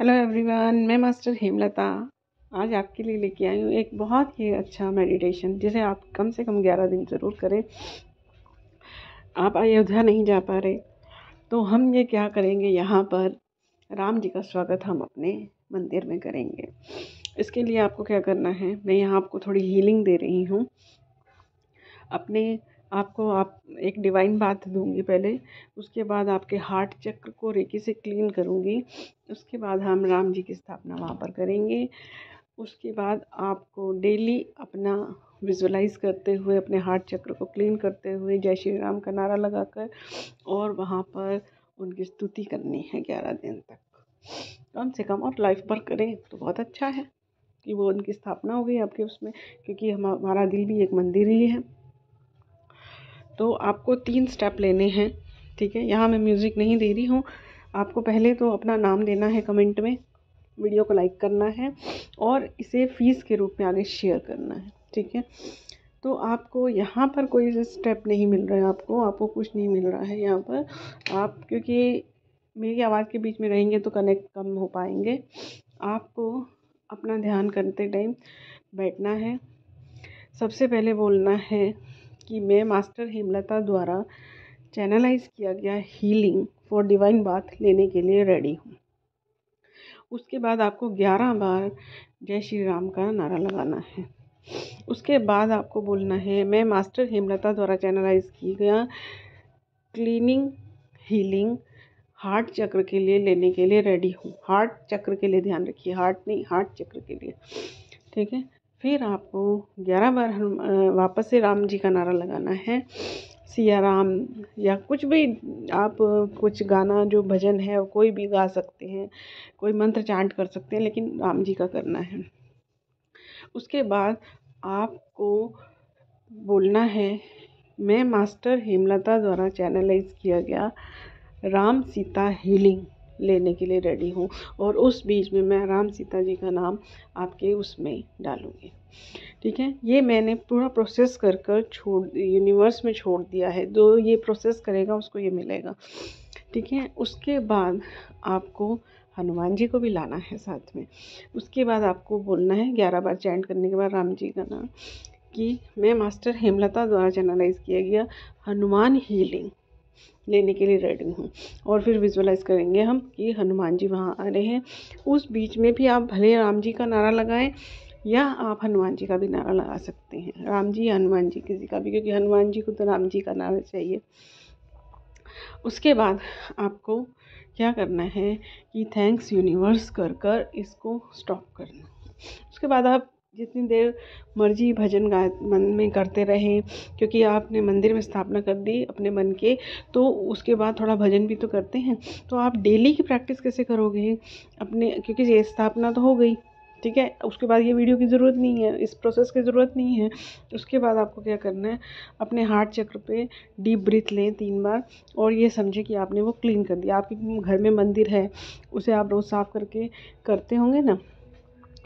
hello everyone मैं master Hemlata आज आपके लिए लेके आई हूँ एक बहुत ही अच्छा मेडिटेशन जिसे आप कम से कम ग्यारह दिन ज़रूर करें आप अयोध्या नहीं जा पा रहे तो हम ये क्या करेंगे यहाँ पर राम जी का स्वागत हम अपने मंदिर में करेंगे इसके लिए आपको क्या करना है मैं यहाँ आपको थोड़ी हीलिंग दे रही हूँ अपने आपको आप एक डिवाइन बात दूंगी पहले उसके बाद आपके हार्ट चक्र को रेकी से क्लीन करूँगी उसके बाद हम राम जी की स्थापना वहाँ पर करेंगे उसके बाद आपको डेली अपना विजुलाइज करते हुए अपने हार्ट चक्र को क्लीन करते हुए जय श्री राम का नारा लगाकर और वहाँ पर उनकी स्तुति करनी है ग्यारह दिन तक कम से कम और लाइफ भर करें तो बहुत अच्छा है कि वो उनकी स्थापना हो गई आपके उसमें क्योंकि हम हमारा दिल भी एक मंदिर ही है तो आपको तीन स्टेप लेने हैं ठीक है यहाँ मैं म्यूज़िक नहीं दे रही हूँ आपको पहले तो अपना नाम देना है कमेंट में वीडियो को लाइक करना है और इसे फ़ीस के रूप में आगे शेयर करना है ठीक है तो आपको यहाँ पर कोई स्टेप नहीं मिल रहा है आपको आपको कुछ नहीं मिल रहा है यहाँ पर आप क्योंकि मेरी आवाज़ के बीच में रहेंगे तो कनेक्ट कम हो पाएंगे आपको अपना ध्यान करते टाइम बैठना है सबसे पहले बोलना है की मैं मास्टर हेमलता द्वारा चैनलाइज किया गया हीलिंग फॉर डिवाइन बाथ लेने के लिए रेडी हूँ उसके बाद आपको ग्यारह बार जय श्री राम का नारा लगाना है उसके बाद आपको बोलना है मैं मास्टर हेमलता द्वारा चैनलाइज किया गया क्लीनिंग हीलिंग हार्ट चक्र के लिए लेने के लिए रेडी हूँ हार्ट चक्र के लिए ध्यान रखिए हार्ट नहीं हार्ट चक्र के लिए ठीक है फिर आपको ग्यारह बार हम वापस से राम जी का नारा लगाना है सिया राम या कुछ भी आप कुछ गाना जो भजन है कोई भी गा सकते हैं कोई मंत्र चांट कर सकते हैं लेकिन राम जी का करना है उसके बाद आपको बोलना है मैं मास्टर हेमलता द्वारा चैनलाइज किया गया राम सीता हीलिंग लेने के लिए रेडी हूँ और उस बीच में मैं राम सीता जी का नाम आपके उसमें डालूँगी ठीक है ये मैंने पूरा प्रोसेस कर कर छोड़ यूनिवर्स में छोड़ दिया है जो ये प्रोसेस करेगा उसको ये मिलेगा ठीक है उसके बाद आपको हनुमान जी को भी लाना है साथ में उसके बाद आपको बोलना है ग्यारह बार चैंट करने के बाद राम जी का नाम कि मैं मास्टर हेमलता द्वारा चैनलाइज किया गया हनुमान हीलिंग लेने के लिए रेडी हूँ और फिर विजुअलाइज करेंगे हम कि हनुमान जी वहाँ आ रहे हैं उस बीच में भी आप भले राम जी का नारा लगाएं या आप हनुमान जी का भी नारा लगा सकते हैं राम जी या हनुमान जी किसी का भी क्योंकि हनुमान जी को तो राम जी का नारा चाहिए उसके बाद आपको क्या करना है कि थैंक्स यूनिवर्स कर कर इसको स्टॉप करना उसके बाद आप जितनी देर मर्जी भजन गाए मन में करते रहें क्योंकि आपने मंदिर में स्थापना कर दी अपने मन के तो उसके बाद थोड़ा भजन भी तो करते हैं तो आप डेली की प्रैक्टिस कैसे करोगे अपने क्योंकि ये स्थापना तो हो गई ठीक है उसके बाद ये वीडियो की ज़रूरत नहीं है इस प्रोसेस की ज़रूरत नहीं है उसके बाद आपको क्या करना है अपने हार्ट चक्र पे डीप ब्रीथ लें तीन बार और ये समझें कि आपने वो क्लीन कर दिया आपके घर में मंदिर है उसे आप रोज़ साफ़ करके करते होंगे ना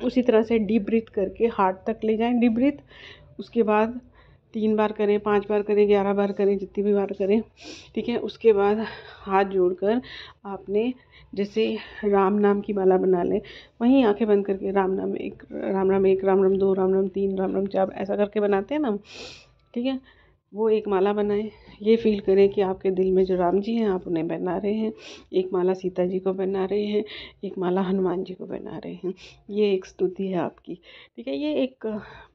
उसी तरह से डीप ब्रीथ करके हार्ट तक ले जाएं डीप ब्रीथ उसके बाद तीन बार करें पांच बार करें ग्यारह बार करें जितनी भी बार करें ठीक है उसके बाद हाथ जोड़कर आपने जैसे राम नाम की माला बना लें वहीं आंखें बंद करके राम नाम एक राम राम एक राम राम दो राम राम तीन राम राम चार ऐसा करके बनाते हैं ना ठीक है वो एक माला बनाएं ये फील करें कि आपके दिल में जो राम जी हैं आप उन्हें बना रहे हैं एक माला सीता जी को बना रहे हैं एक माला हनुमान जी को बना रहे हैं ये एक स्तुति है आपकी ठीक है ये एक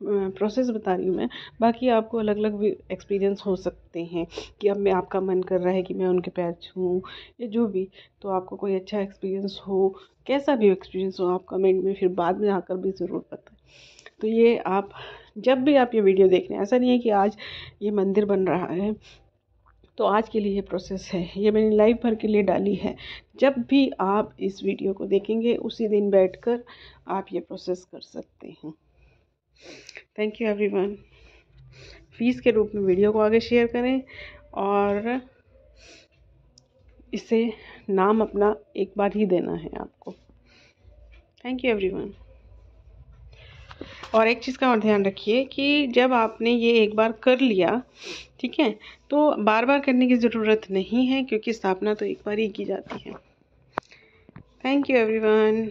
प्रोसेस बता रही हूँ मैं बाकी आपको अलग अलग एक्सपीरियंस हो सकते हैं कि अब मैं आपका मन कर रहा है कि मैं उनके पैर छूँ या जो भी तो आपको कोई अच्छा एक्सपीरियंस हो कैसा भी एक्सपीरियंस हो आप कमेंट में फिर बाद में आकर भी ज़रूर बताएं तो ये आप जब भी आप ये वीडियो देख रहे हैं ऐसा नहीं है कि आज ये मंदिर बन रहा है तो आज के लिए ये प्रोसेस है ये मैंने लाइफ भर के लिए डाली है जब भी आप इस वीडियो को देखेंगे उसी दिन बैठकर आप ये प्रोसेस कर सकते हैं थैंक यू एवरीवन फीस के रूप में वीडियो को आगे शेयर करें और इसे नाम अपना एक बार ही देना है आपको थैंक यू एवरीवन और एक चीज़ का और ध्यान रखिए कि जब आपने ये एक बार कर लिया ठीक है तो बार बार करने की ज़रूरत नहीं है क्योंकि स्थापना तो एक बार ही की जाती है थैंक यू एवरीवन